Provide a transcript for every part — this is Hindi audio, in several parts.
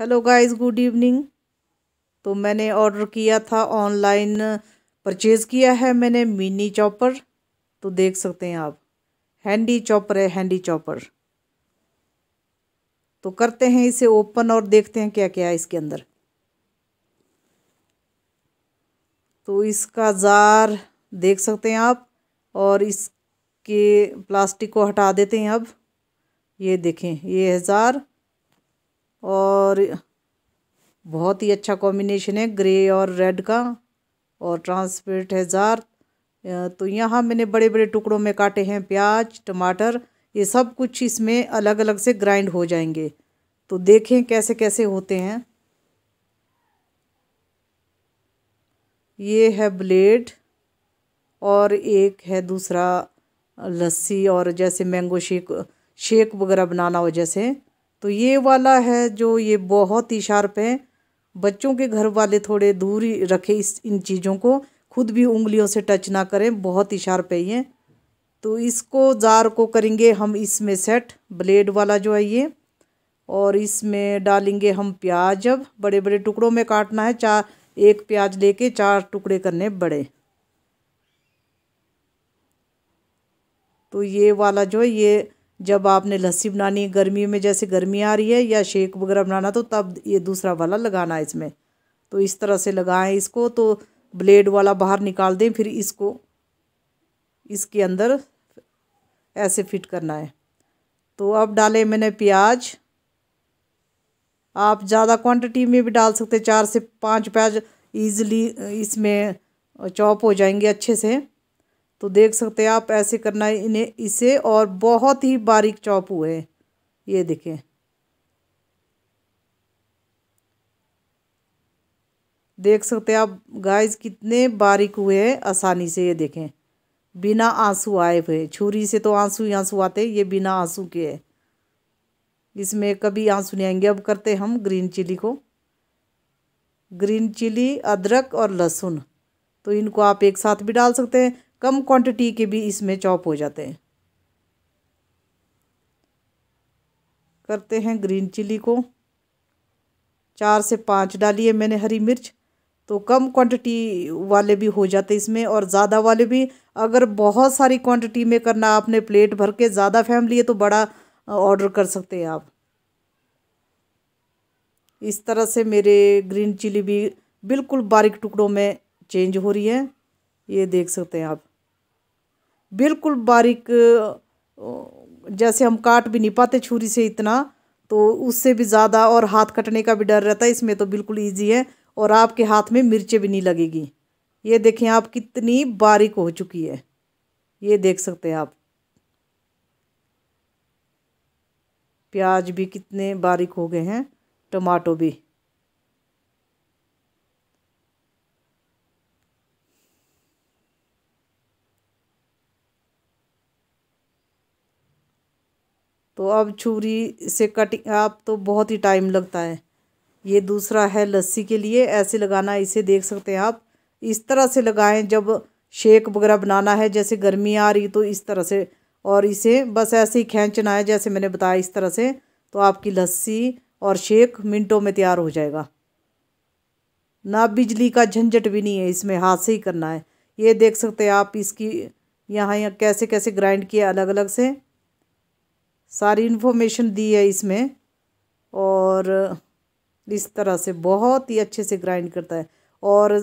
हेलो गाइस गुड इवनिंग तो मैंने ऑर्डर किया था ऑनलाइन परचेज़ किया है मैंने मिनी चॉपर तो देख सकते हैं आप हैंडी चॉपर है हैंडी चॉपर तो करते हैं इसे ओपन और देखते हैं क्या क्या है इसके अंदर तो इसका जार देख सकते हैं आप और इसके प्लास्टिक को हटा देते हैं अब ये देखें ये है और बहुत ही अच्छा कॉम्बिनेशन है ग्रे और रेड का और ट्रांसपेरेंट है जार तो यहाँ मैंने बड़े बड़े टुकड़ों में काटे हैं प्याज टमाटर ये सब कुछ इसमें अलग अलग से ग्राइंड हो जाएंगे तो देखें कैसे कैसे होते हैं ये है ब्लेड और एक है दूसरा लस्सी और जैसे मैंगो शेक शेक वगैरह बनाना हो जैसे तो ये वाला है जो ये बहुत ही शार्प है बच्चों के घर वाले थोड़े दूर ही रखें इस इन चीज़ों को खुद भी उंगलियों से टच ना करें बहुत ही शार्प है ये तो इसको जार को करेंगे हम इसमें सेट ब्लेड वाला जो है ये और इसमें डालेंगे हम प्याज अब बड़े बड़े टुकड़ों में काटना है चार एक प्याज लेके चार टुकड़े करने बड़े तो ये वाला जो है ये जब आपने लस्सी बनानी है गर्मी में जैसे गर्मी आ रही है या शेक वगैरह बनाना तो तब ये दूसरा वाला लगाना है इसमें तो इस तरह से लगाएं इसको तो ब्लेड वाला बाहर निकाल दें फिर इसको इसके अंदर ऐसे फिट करना है तो अब डाले मैंने प्याज आप ज़्यादा क्वांटिटी में भी डाल सकते चार से पाँच प्याज ईज़िली इसमें चॉप हो जाएंगे अच्छे से तो देख सकते हैं आप ऐसे करना है इन्हें इसे और बहुत ही बारीक चॉप हुए हैं ये देखें देख सकते हैं आप गाइस कितने बारीक हुए हैं आसानी से ये देखें बिना आंसू आए हुए छुरी से तो आंसू ही आंसू आते ये बिना आंसू के है इसमें कभी आंसू नहीं आएंगे अब करते हम ग्रीन चिली को ग्रीन चिली अदरक और लहसुन तो इनको आप एक साथ भी डाल सकते हैं कम क्वांटिटी के भी इसमें चॉप हो जाते हैं करते हैं ग्रीन चिली को चार से पाँच डालिए मैंने हरी मिर्च तो कम क्वांटिटी वाले भी हो जाते इसमें और ज़्यादा वाले भी अगर बहुत सारी क्वांटिटी में करना आपने प्लेट भर के ज़्यादा फैमिली है तो बड़ा ऑर्डर कर सकते हैं आप इस तरह से मेरे ग्रीन चिली भी बिल्कुल बारीक टुकड़ों में चेंज हो रही है ये देख सकते हैं आप बिल्कुल बारीक जैसे हम काट भी नहीं पाते छुरी से इतना तो उससे भी ज़्यादा और हाथ कटने का भी डर रहता है इसमें तो बिल्कुल ईजी है और आपके हाथ में मिर्चें भी नहीं लगेगी ये देखें आप कितनी बारीक हो चुकी है ये देख सकते हैं आप प्याज भी कितने बारीक हो गए हैं टमाटो भी तो अब छुरी से कटिंग आप तो बहुत ही टाइम लगता है ये दूसरा है लस्सी के लिए ऐसे लगाना इसे देख सकते हैं आप इस तरह से लगाएं जब शेक वगैरह बनाना है जैसे गर्मी आ रही तो इस तरह से और इसे बस ऐसे ही खींचना है जैसे मैंने बताया इस तरह से तो आपकी लस्सी और शेक मिनटों में तैयार हो जाएगा ना बिजली का झंझट भी नहीं है इसमें हाथ से ही करना है ये देख सकते हैं आप इसकी यहाँ यहाँ कैसे कैसे ग्राइंड किया अलग अलग से सारी इन्फॉर्मेशन दी है इसमें और इस तरह से बहुत ही अच्छे से ग्राइंड करता है और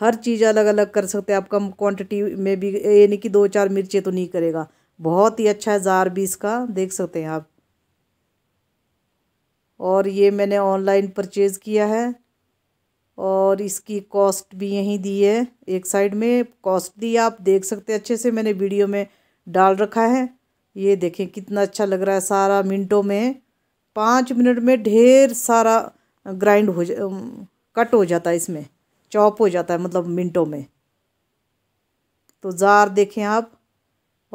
हर चीज़ अलग अलग कर सकते हैं आप कम क्वांटिटी में भी यानी कि दो चार मिर्चें तो नहीं करेगा बहुत ही अच्छा है जार भी इसका देख सकते हैं आप और ये मैंने ऑनलाइन परचेज़ किया है और इसकी कॉस्ट भी यहीं दी है एक साइड में कॉस्ट दी आप देख सकते हैं अच्छे से मैंने वीडियो में डाल रखा है ये देखें कितना अच्छा लग रहा है सारा मिनटों में पाँच मिनट में ढेर सारा ग्राइंड हो जा कट हो जाता है इसमें चॉप हो जाता है मतलब मिनटों में तो जार देखें आप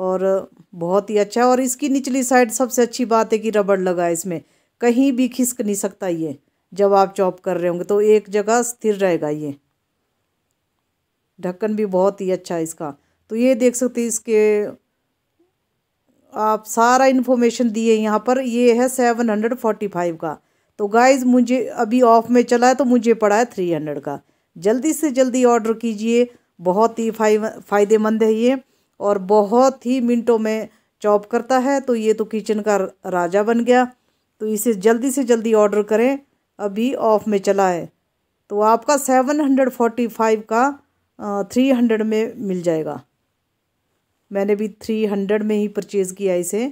और बहुत ही अच्छा और इसकी निचली साइड सबसे अच्छी बात है कि रबड़ लगा इसमें कहीं भी खिसक नहीं सकता ये जब आप चॉप कर रहे होंगे तो एक जगह स्थिर रहेगा ये ढक्कन भी बहुत ही अच्छा है इसका तो ये देख सकते हैं इसके आप सारा इन्फॉर्मेशन दिए यहाँ पर ये है सेवन हंड्रेड फोर्टी फाइव का तो गाइज़ मुझे अभी ऑफ में चला है तो मुझे पड़ा है थ्री हंड्रेड का जल्दी से जल्दी ऑर्डर कीजिए बहुत ही फ़ायदेमंद है ये और बहुत ही मिनटों में चॉप करता है तो ये तो किचन का राजा बन गया तो इसे जल्दी से जल्दी ऑर्डर करें अभी ऑफ में चला है तो आपका सेवन हंड्रेड फोर्टी फाइव का थ्री हंड्रेड में मिल जाएगा मैंने भी थ्री हंड्रेड में ही परचेज़ किया इसे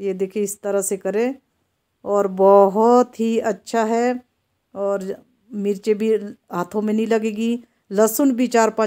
ये देखिए इस तरह से करें और बहुत ही अच्छा है और मिर्चें भी हाथों में नहीं लगेगी लहसुन भी चार पाँच